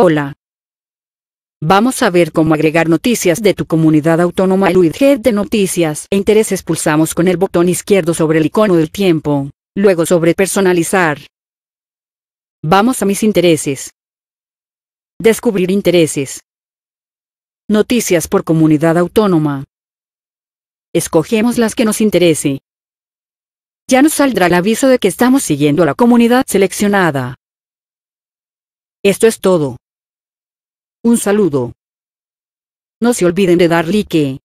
Hola. Vamos a ver cómo agregar noticias de tu comunidad autónoma al widget de noticias e intereses. Pulsamos con el botón izquierdo sobre el icono del tiempo, luego sobre personalizar. Vamos a mis intereses. Descubrir intereses. Noticias por comunidad autónoma. Escogemos las que nos interese. Ya nos saldrá el aviso de que estamos siguiendo a la comunidad seleccionada. Esto es todo. Un saludo. No se olviden de dar like.